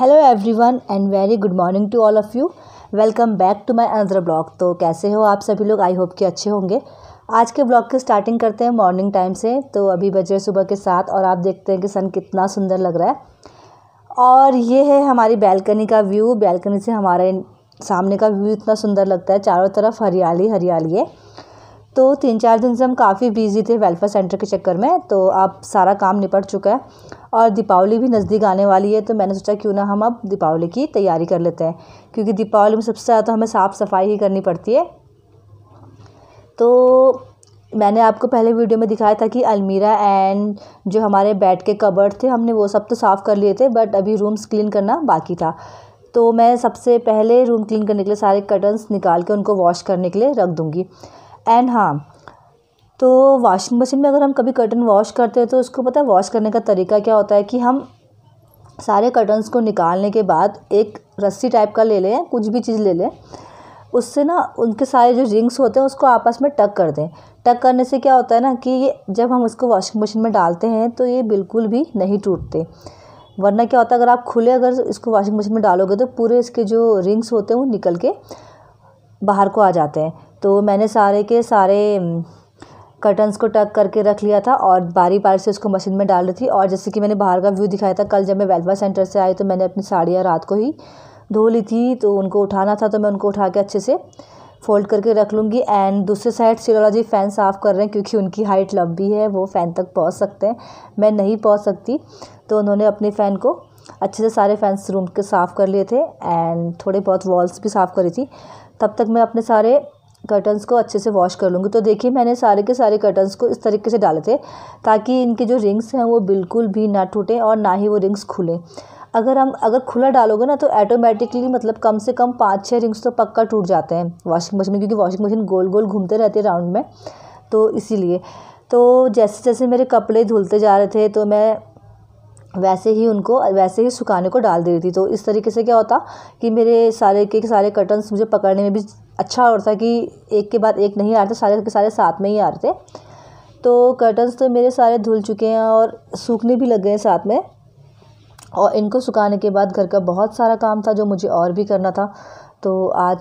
hello everyone and very good morning to all of you welcome back to my another blog तो कैसे हो आप सभी लोग आई होप कि अच्छे होंगे आज के ब्लॉग की स्टार्टिंग करते हैं मॉर्निंग टाइम से तो अभी बज रहे सुबह के साथ और आप देखते हैं कि सन कितना सुंदर लग रहा है और ये है हमारी बैल्कनी का व्यू बैल्कनी से हमारे सामने का व्यू इतना सुंदर लगता है चारों तरफ हरियाली हरियाली है तो तीन चार दिन से हम काफ़ी बिज़ी थे वेलफेयर सेंटर के चक्कर में तो अब सारा काम निपट चुका है और दीपावली भी नज़दीक आने वाली है तो मैंने सोचा क्यों ना हम अब दीपावली की तैयारी कर लेते हैं क्योंकि दीपावली में सबसे ज़्यादा तो हमें साफ़ सफाई ही करनी पड़ती है तो मैंने आपको पहले वीडियो में दिखाया था कि अलमीरा एंड जो हमारे बेड के कबर्ड थे हमने वो सब तो साफ़ कर लिए थे बट अभी रूम्स क्लीन करना बाकी था तो मैं सबसे पहले रूम क्लीन करने के लिए सारे कर्टन्स निकाल के उनको वॉश करने के लिए रख दूँगी एंड हाँ तो वॉशिंग मशीन में अगर हम कभी कर्टन वॉश करते हैं तो उसको पता है वॉश करने का तरीका क्या होता है कि हम सारे कर्टन्स को निकालने के बाद एक रस्सी टाइप का ले लें कुछ भी चीज़ ले लें उससे ना उनके सारे जो रिंग्स होते हैं उसको आपस में टक कर दें टक करने से क्या होता है ना कि ये जब हम उसको वॉशिंग मशीन में डालते हैं तो ये बिल्कुल भी नहीं टूटते वरना क्या होता है अगर आप खुले अगर इसको वॉशिंग मशीन में डालोगे तो पूरे इसके जो रिंग्स होते हैं वो निकल के बाहर को आ जाते हैं तो मैंने सारे के सारे कर्टन्स को टक करके रख लिया था और बारी बारी से उसको मशीन में डाल रही थी और जैसे कि मैंने बाहर का व्यू दिखाया था कल जब मैं वेलवा सेंटर से आई तो मैंने अपनी साड़ियाँ रात को ही धो ली थी तो उनको उठाना था तो मैं उनको उठा के अच्छे से फोल्ड करके रख लूँगी एंड दूसरे साइड सिरोला जी फ़ैन साफ़ कर रहे हैं क्योंकि उनकी हाइट लंबी है वो फ़ैन तक पहुँच सकते हैं मैं नहीं पहुँच सकती तो उन्होंने अपने फ़ैन को अच्छे से सारे फैंस रूम के साफ़ कर लिए थे एंड थोड़े बहुत वॉल्स भी साफ़ करी थी तब तक मैं अपने सारे कर्टन्स को अच्छे से वॉश कर लूँगी तो देखिए मैंने सारे के सारे कर्टन्स को इस तरीके से डाले थे ताकि इनके जो रिंग्स हैं वो बिल्कुल भी ना टूटें और ना ही वो रिंग्स खुलें अगर हम अगर खुला डालोगे ना तो ऐटोमेटिकली मतलब कम से कम पाँच छः रिंग्स तो पक्का टूट जाते हैं वॉशिंग मशीन में क्योंकि वॉशिंग मशीन गोल गोल घूमते रहती है राउंड में तो इसीलिए तो जैसे जैसे मेरे कपड़े धुलते जा रहे थे तो मैं वैसे ही उनको वैसे ही सुखाने को डाल दे रही थी तो इस तरीके से क्या होता कि मेरे सारे के सारे कर्टन्स मुझे पकड़ने में भी अच्छा और था कि एक के बाद एक नहीं आ रहे थे सारे के सारे साथ में ही आ रहे थे तो कर्टन्स तो मेरे सारे धुल चुके हैं और सूखने भी लग गए हैं साथ में और इनको सुखाने के बाद घर का बहुत सारा काम था जो मुझे और भी करना था तो आज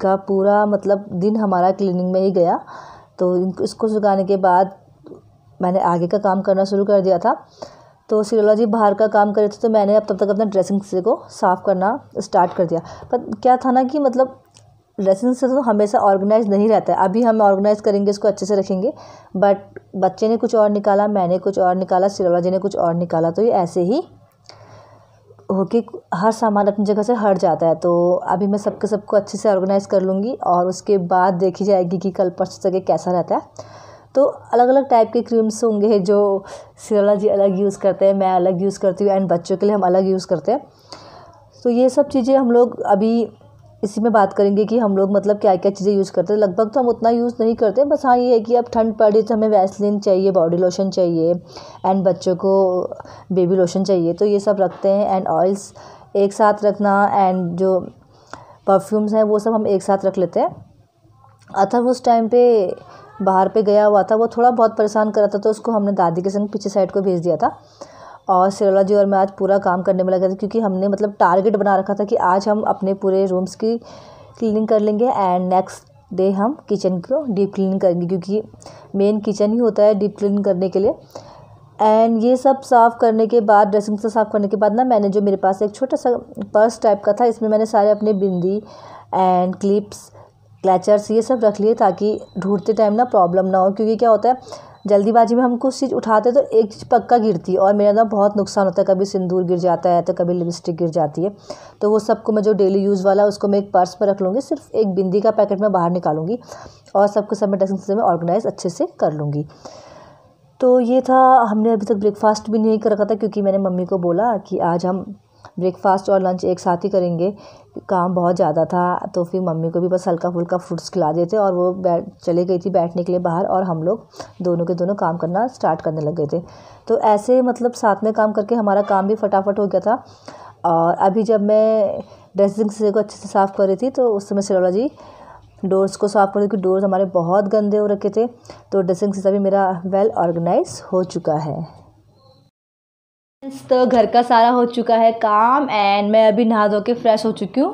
का पूरा मतलब दिन हमारा क्लीनिंग में ही गया तो इनको इसको सुखाने के बाद मैंने आगे का काम करना शुरू कर दिया था तो सिरोला जी बाहर का काम करे थे तो मैंने अब तब तक अपना ड्रेसिंग से को साफ़ करना स्टार्ट कर दिया पर क्या था ना कि मतलब लेसन से तो हमेशा ऑर्गेनाइज नहीं रहता है अभी हम ऑर्गेनाइज करेंगे इसको अच्छे से रखेंगे बट बच्चे ने कुछ और निकाला मैंने कुछ और निकाला सिरोलॉजी ने कुछ और निकाला तो ये ऐसे ही होके हर सामान अपनी जगह से हट जाता है तो अभी मैं सबके सबको अच्छे से ऑर्गेनाइज़ कर लूँगी और उसके बाद देखी जाएगी कि कल परसों तक कैसा रहता है तो अलग अलग टाइप के क्रीम्स होंगे जो सिरोला जी अलग यूज़ करते हैं मैं अलग यूज़ करती हूँ एंड बच्चों के लिए हम अलग यूज़ करते हैं तो ये सब चीज़ें हम लोग अभी इसी में बात करेंगे कि हम लोग मतलब क्या क्या चीज़ें यूज़ करते हैं लगभग तो हम उतना यूज़ नहीं करते बस हाँ ये है कि अब ठंड पड़ी तो हमें वैसलिन चाहिए बॉडी लोशन चाहिए एंड बच्चों को बेबी लोशन चाहिए तो ये सब रखते हैं एंड ऑयल्स एक साथ रखना एंड जो परफ्यूम्स हैं वो सब हम एक साथ रख लेते हैं अथर उस टाइम पे बाहर पे गया हुआ था वो थोड़ा बहुत परेशान कर रहा था तो उसको हमने दादी के संग पीछे साइड को भेज दिया था और सिरोलॉजी और मैं आज पूरा काम करने में लगा था क्योंकि हमने मतलब टारगेट बना रखा था कि आज हम अपने पूरे रूम्स की क्लीनिंग कर लेंगे एंड नेक्स्ट डे हम किचन को डीप क्लीनिंग करेंगे क्योंकि मेन किचन ही होता है डीप क्लीनिंग करने के लिए एंड ये सब साफ़ करने के बाद ड्रेसिंग से साफ़ करने के बाद ना मैंने जो मेरे पास एक छोटा सा पर्स टाइप का था इसमें मैंने सारे अपने बिंदी एंड क्लिप्स क्लैचर्स ये सब रख लिए ताकि ढूंढते टाइम ना प्रॉब्लम ना हो क्योंकि क्या होता है जल्दीबाजी में हम कुछ चीज़ उठाते तो एक चीज़ पक्का गिरती और मेरा ना बहुत नुकसान होता है कभी सिंदूर गिर जाता है तो कभी लिपस्टिक गिर जाती है तो वो सबको मैं जो डेली यूज़ वाला उसको मैं एक पर्स पर रख लूँगी सिर्फ एक बिंदी का पैकेट मैं बाहर निकालूंगी और सबको सब मैं डस्टिंग से मैं ऑर्गेनाइज़ अच्छे से कर लूँगी तो ये था हमने अभी तक ब्रेकफास्ट भी नहीं कर रखा था क्योंकि मैंने मम्मी को बोला कि आज हम ब्रेकफास्ट और लंच एक साथ ही करेंगे काम बहुत ज़्यादा था तो फिर मम्मी को भी बस हल्का फुल्का फ्रूट्स खिला दिए थे और वो बैठ चले गई थी बैठने के लिए बाहर और हम लोग दोनों के दोनों काम करना स्टार्ट करने लग गए थे तो ऐसे मतलब साथ में काम करके हमारा काम भी फटाफट हो गया था और अभी जब मैं ड्रेसिंग को अच्छे से साफ़ कर रही थी तो उस समय सिरोला जी डोर्स को साफ़ कर रही क्योंकि डोर्स हमारे बहुत गंदे हो रखे थे तो ड्रेसिंग सीसा भी मेरा वेल ऑर्गेनाइज हो चुका है तो घर का सारा हो चुका है काम एंड मैं अभी नहा धो के फ्रेश हो चुकी हूँ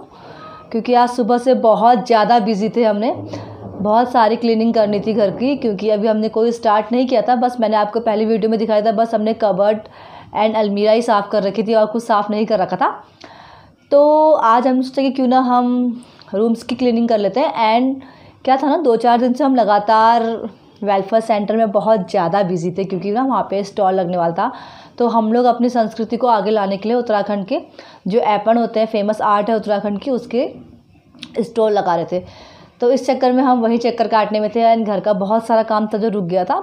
क्योंकि आज सुबह से बहुत ज़्यादा बिजी थे हमने बहुत सारी क्लीनिंग करनी थी घर की क्योंकि अभी हमने कोई स्टार्ट नहीं किया था बस मैंने आपको पहली वीडियो में दिखाया था बस हमने कबर्ड एंड अलमीरा ही साफ़ कर रखी थी और कुछ साफ़ नहीं कर रखा था तो आज हम सोचते कि क्यों ना हम रूम्स की क्लीनिंग कर लेते हैं एंड क्या था ना दो चार दिन से हम लगातार वेलफेयर सेंटर में बहुत ज़्यादा बिजी थे क्योंकि ना वहाँ पे स्टॉल लगने वाला था तो हम लोग अपनी संस्कृति को आगे लाने के लिए उत्तराखंड के जो ऐपन होते हैं फेमस आर्ट है उत्तराखंड की उसके स्टॉल लगा रहे थे तो इस चक्कर में हम वही चक्कर काटने में थे एंड घर का बहुत सारा काम था जो रुक गया था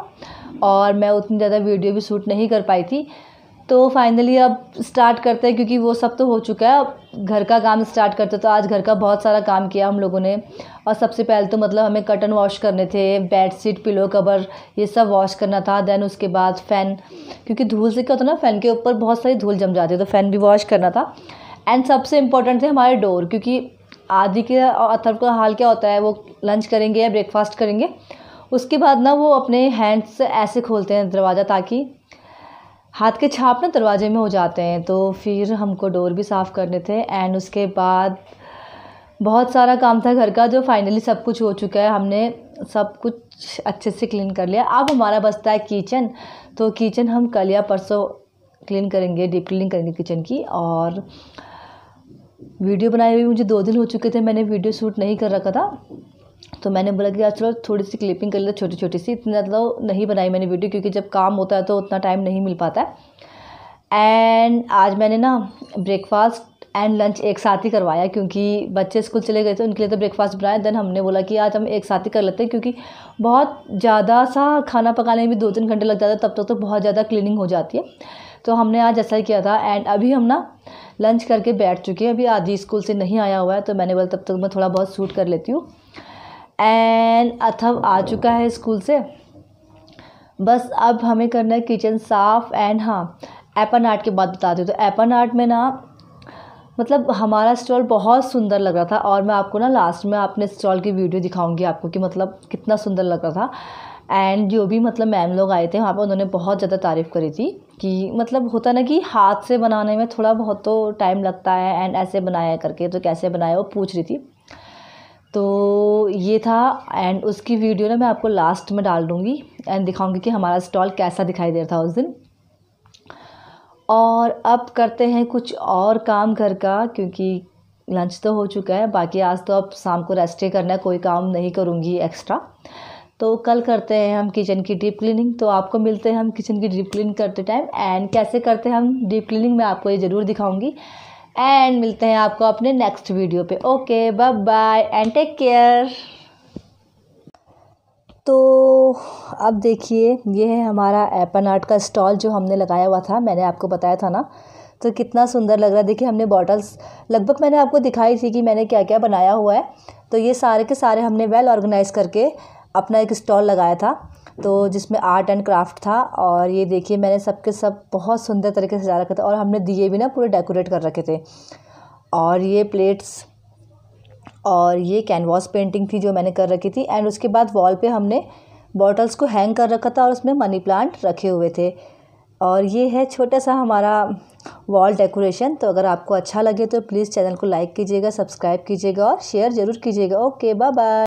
और मैं उतनी ज़्यादा वीडियो भी शूट नहीं कर पाई थी तो फाइनली अब स्टार्ट करते हैं क्योंकि वो सब तो हो चुका है अब घर का काम स्टार्ट करते तो आज घर का बहुत सारा काम किया हम लोगों ने और सबसे पहले तो मतलब हमें कर्टन वॉश करने थे बेड शीट पिलो कवर ये सब वॉश करना था देन उसके बाद फ़ैन क्योंकि धूल से क्या होता है ना फ़ैन के ऊपर बहुत सारी धूल जम जाती है तो फ़ैन भी वॉश करना था एंड सबसे इम्पोर्टेंट थे हमारे डोर क्योंकि आदि के और अथर्व का हाल क्या होता है वो लंच करेंगे या ब्रेकफास्ट करेंगे उसके बाद ना वो अपने हैंड्स ऐसे खोलते हैं दरवाज़ा ताकि हाथ के छाप ना दरवाजे में हो जाते हैं तो फिर हमको डोर भी साफ़ करने थे एंड उसके बाद बहुत सारा काम था घर का जो फाइनली सब कुछ हो चुका है हमने सब कुछ अच्छे से क्लीन कर लिया अब हमारा बसता है किचन तो किचन हम कल या परसों क्लीन करेंगे डीप क्लीन करेंगे किचन की और वीडियो बनाए हुए मुझे दो दिन हो चुके थे मैंने वीडियो शूट नहीं कर रखा था तो मैंने बोला कि यार चलो थोड़ी सी क्लिपिंग कर लेते छोटी छोटी सी इतना ज़्यादा नहीं बनाई मैंने वीडियो क्योंकि जब काम होता है तो उतना टाइम नहीं मिल पाता है एंड आज मैंने ना ब्रेकफास्ट एंड लंच एक साथ ही करवाया क्योंकि बच्चे स्कूल चले गए थे उनके लिए तो ब्रेकफास्ट बनाया देन हमने बोला कि आज हम एक साथ ही कर लेते हैं क्योंकि बहुत ज़्यादा सा खाना पकाने में भी दो तीन घंटे लग जाते है तब तक तो, तो बहुत ज़्यादा क्लीनिंग हो जाती है तो हमने आज ऐसा ही किया था एंड अभी हम ना लंच करके बैठ चुके हैं अभी आधी स्कूल से नहीं आया हुआ है तो मैंने बोला तब तक मैं थोड़ा बहुत सूट कर लेती हूँ एंड अथव आ चुका है स्कूल से बस अब हमें करना है किचन साफ़ एंड हाँ एपन आर्ट के बाद बताती हूँ तो एपन आर्ट में ना मतलब हमारा स्टॉल बहुत सुंदर लग रहा था और मैं आपको ना लास्ट में अपने स्टॉल की वीडियो दिखाऊंगी आपको कि मतलब कितना सुंदर लग रहा था एंड जो भी मतलब मैम लोग आए थे वहाँ पर उन्होंने बहुत ज़्यादा तारीफ़ करी थी कि मतलब होता ना कि हाथ से बनाने में थोड़ा बहुत तो टाइम लगता है एंड ऐसे बनाया करके तो कैसे बनाया वो पूछ रही थी तो ये था एंड उसकी वीडियो ना मैं आपको लास्ट में डाल दूँगी एंड दिखाऊँगी कि हमारा स्टॉल कैसा दिखाई दे रहा था उस दिन और अब करते हैं कुछ और काम घर का क्योंकि लंच तो हो चुका है बाकी आज तो अब शाम को रेस्ट ही करना है कोई काम नहीं करूँगी एक्स्ट्रा तो कल करते हैं हम किचन की डीप क्लीनिंग तो आपको मिलते हैं हम किचन की डीप क्लीन करते टाइम एंड कैसे करते हैं हम डीप क्लीनिंग मैं आपको ये ज़रूर दिखाऊँगी एंड मिलते हैं आपको अपने नेक्स्ट वीडियो पे okay bye bye and take care तो अब देखिए ये है हमारा एपन आर्ट का स्टॉल जो हमने लगाया हुआ था मैंने आपको बताया था ना तो कितना सुंदर लग रहा है देखिए हमने बॉटल्स लगभग मैंने आपको दिखाई थी कि मैंने क्या क्या बनाया हुआ है तो ये सारे के सारे हमने वेल ऑर्गेनाइज़ करके अपना एक स्टॉल लगाया था तो जिसमें आर्ट एंड क्राफ्ट था और ये देखिए मैंने सबके सब बहुत सुंदर तरीके से सजा रखे थे और हमने दिए भी ना पूरे डेकोरेट कर रखे थे और ये प्लेट्स और ये कैनवास पेंटिंग थी जो मैंने कर रखी थी एंड उसके बाद वॉल पे हमने बॉटल्स को हैंग कर रखा था और उसमें मनी प्लांट रखे हुए थे और ये है छोटा सा हमारा वॉल डेकोरेशन तो अगर आपको अच्छा लगे तो प्लीज़ चैनल को लाइक कीजिएगा सब्सक्राइब कीजिएगा और शेयर ज़रूर कीजिएगा ओके बाय बाय